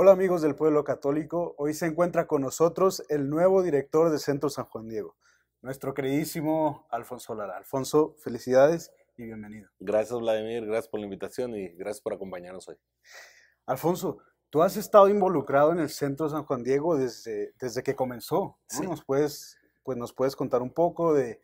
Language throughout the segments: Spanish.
Hola amigos del pueblo católico, hoy se encuentra con nosotros el nuevo director de Centro San Juan Diego, nuestro queridísimo Alfonso Lara. Alfonso, felicidades y bienvenido. Gracias Vladimir, gracias por la invitación y gracias por acompañarnos hoy. Alfonso, tú has estado involucrado en el Centro San Juan Diego desde, desde que comenzó. pues nos puedes contar un poco de,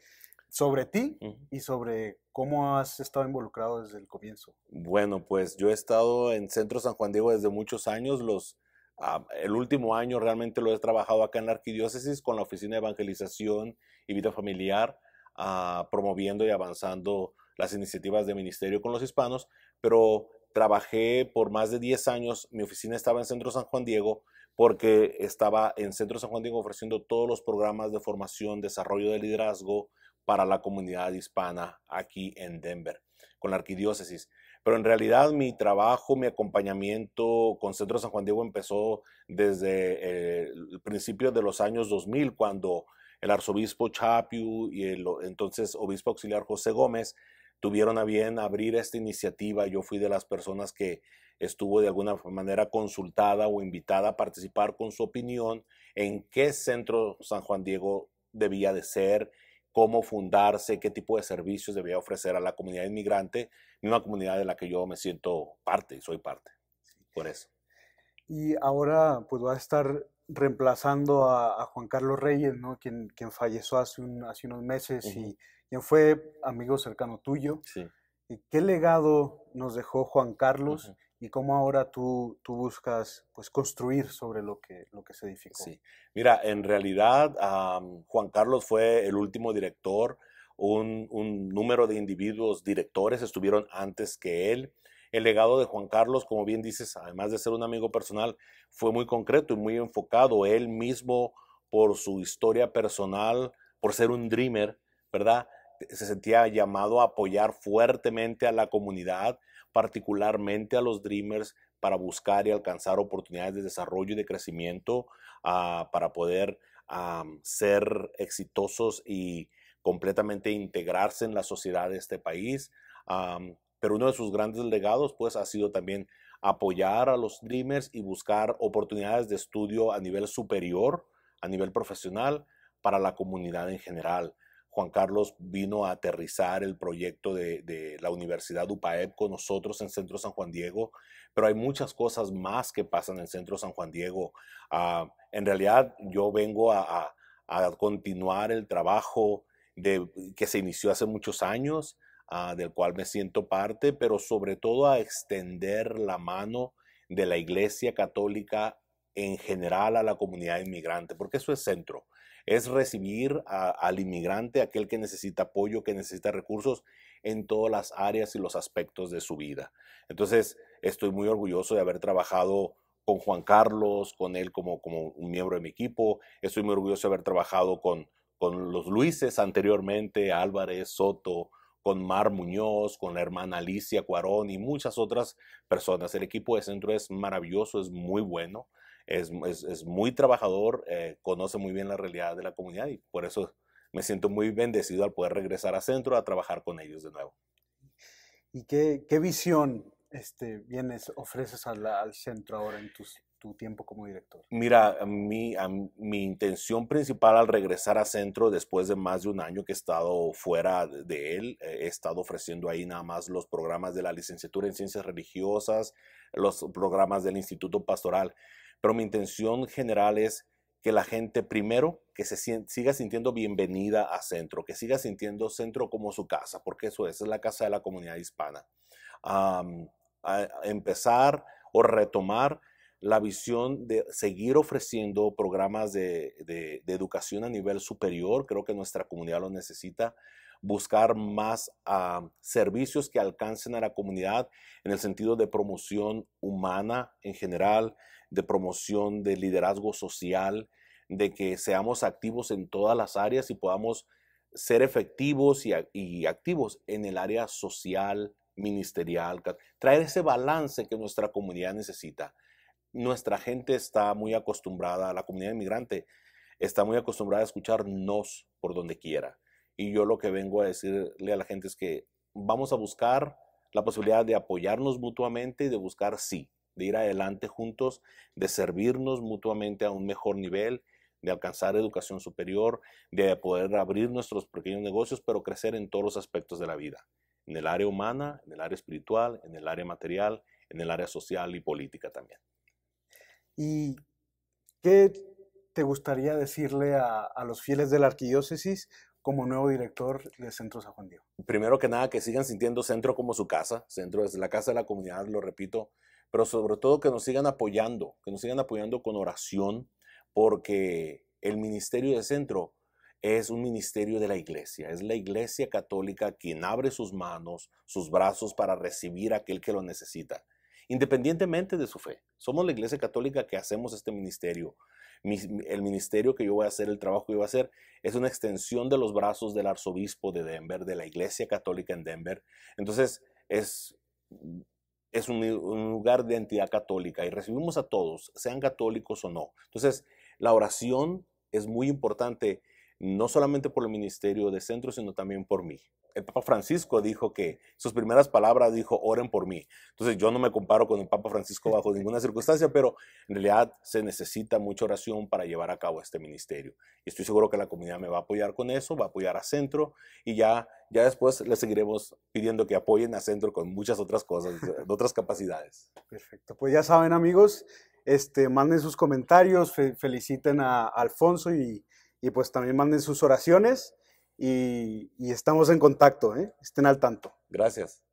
sobre ti y sobre cómo has estado involucrado desde el comienzo. Bueno, pues yo he estado en Centro San Juan Diego desde muchos años. Los, ah, el último año realmente lo he trabajado acá en la arquidiócesis con la Oficina de Evangelización y Vida Familiar, ah, promoviendo y avanzando las iniciativas de ministerio con los hispanos, pero trabajé por más de 10 años, mi oficina estaba en Centro San Juan Diego, porque estaba en Centro San Juan Diego ofreciendo todos los programas de formación, desarrollo de liderazgo, para la comunidad hispana aquí en Denver, con la arquidiócesis. Pero en realidad mi trabajo, mi acompañamiento con Centro San Juan Diego empezó desde eh, el principio de los años 2000, cuando el arzobispo Chapiu y el entonces obispo auxiliar José Gómez tuvieron a bien abrir esta iniciativa. Yo fui de las personas que estuvo de alguna manera consultada o invitada a participar con su opinión en qué centro San Juan Diego debía de ser, cómo fundarse, qué tipo de servicios debía ofrecer a la comunidad inmigrante, una comunidad de la que yo me siento parte y soy parte. Por eso. Y ahora pues va a estar reemplazando a, Juan Carlos Reyes, ¿no? quien, falleció hace, unos meses y quien fue amigo cercano tuyo. Sí. ¿Qué legado nos dejó Juan Carlos y cómo ahora tú, tú buscas pues, construir sobre lo que, lo que se edificó? Sí, mira, en realidad Juan Carlos fue el último director, un, un, número de individuos directores estuvieron antes que él. El legado de Juan Carlos, como bien dices, además de ser un amigo personal, fue muy concreto y muy enfocado. Él mismo, por su historia personal, por ser un dreamer, ¿verdad? se sentía llamado a apoyar fuertemente a la comunidad, particularmente a los Dreamers, para buscar y alcanzar oportunidades de desarrollo y de crecimiento ah, para poder ah, ser exitosos y completamente integrarse en la sociedad de este país. Ah, pero uno de sus grandes legados pues ha sido también apoyar a los Dreamers y buscar oportunidades de estudio a nivel superior, a nivel profesional, para la comunidad en general. Juan Carlos vino a aterrizar el proyecto de, la Universidad UPAEP con nosotros en Centro San Juan Diego, pero hay muchas cosas más que pasan en Centro San Juan Diego. Ah, en realidad yo vengo a, continuar el trabajo que se inició hace muchos años, ah, del cual me siento parte, pero sobre todo a extender la mano de la Iglesia Católica en general a la comunidad inmigrante, porque eso es centro, es recibir al inmigrante, aquel que necesita apoyo, que necesita recursos en todas las áreas y los aspectos de su vida. Entonces, estoy muy orgulloso de haber trabajado con Juan Carlos, con él como, como un miembro de mi equipo, estoy muy orgulloso de haber trabajado con, con los Luises anteriormente, Álvarez, Soto, con Mar Muñoz, con la hermana Alicia Cuarón y muchas otras personas. El equipo de centro es maravilloso, es muy bueno es, es, es muy trabajador, eh, conoce muy bien la realidad de la comunidad y por eso me siento muy bendecido al poder regresar a Centro a trabajar con ellos de nuevo. ¿Y qué, qué visión este, vienes, ofreces al, al centro ahora en tu tiempo como director? Mira, a mi intención principal al regresar a centro después de más de un año que he estado fuera de él, eh, he estado ofreciendo ahí nada más los programas de la licenciatura en ciencias religiosas, los programas del Instituto Pastoral. Pero mi intención general es que la gente primero que se siga sintiendo bienvenida a Centro, que siga sintiendo Centro como su casa, porque eso es, la casa de la comunidad hispana. empezar o retomar la visión de seguir ofreciendo programas de, de, educación a nivel superior, creo que nuestra comunidad lo necesita, buscar más servicios que alcancen a la comunidad en el sentido de promoción humana en general, de promoción de liderazgo social, de que seamos activos en todas las áreas y podamos ser efectivos y, activos en el área social, ministerial, traer ese balance que nuestra comunidad necesita. Nuestra gente está muy acostumbrada, la comunidad inmigrante está muy acostumbrada a escucharnos por donde quiera. Y yo lo que vengo a decirle a la gente es que vamos a buscar la posibilidad de apoyarnos mutuamente y de buscar sí, de ir adelante juntos, de servirnos mutuamente a un mejor nivel, de alcanzar educación superior, de poder abrir nuestros pequeños negocios, pero crecer en todos los aspectos de la vida, en el área humana, en el área espiritual, en el área material, en el área social y política también. ¿Y qué te gustaría decirle a, los fieles de la arquidiócesis como nuevo director de Centro San Juan Diego? Primero que nada, que sigan sintiendo Centro como su casa. Centro es la casa de la comunidad, lo repito, pero sobre todo que nos sigan apoyando, que nos sigan apoyando con oración, porque el ministerio de Centro es un ministerio de la iglesia, es la iglesia católica quien abre sus manos, sus brazos para recibir a aquel que lo necesita, independientemente de su fe. Somos la iglesia católica que hacemos este ministerio, el ministerio que yo voy a hacer, el trabajo que yo voy a hacer, es una extensión de los brazos del arzobispo de Denver, de la Iglesia Católica en Denver. Entonces, es, es un, un lugar de entidad católica y recibimos a todos, sean católicos o no. Entonces, la oración es muy importante no solamente por el Ministerio de Centro, sino también por mí. El Papa Francisco dijo que sus primeras palabras dijo, oren por mí. Entonces yo no me comparo con el Papa Francisco bajo ninguna circunstancia, pero en realidad se necesita mucha oración para llevar a cabo este ministerio. Y estoy seguro que la comunidad me va a apoyar con eso, va a apoyar a Centro y ya, ya después le seguiremos pidiendo que apoyen a Centro con muchas otras cosas, otras capacidades. Perfecto. Pues ya saben amigos, este, manden sus comentarios, feliciten a Alfonso y y pues también manden sus oraciones y, estamos en contacto, ¿eh? estén al tanto. Gracias.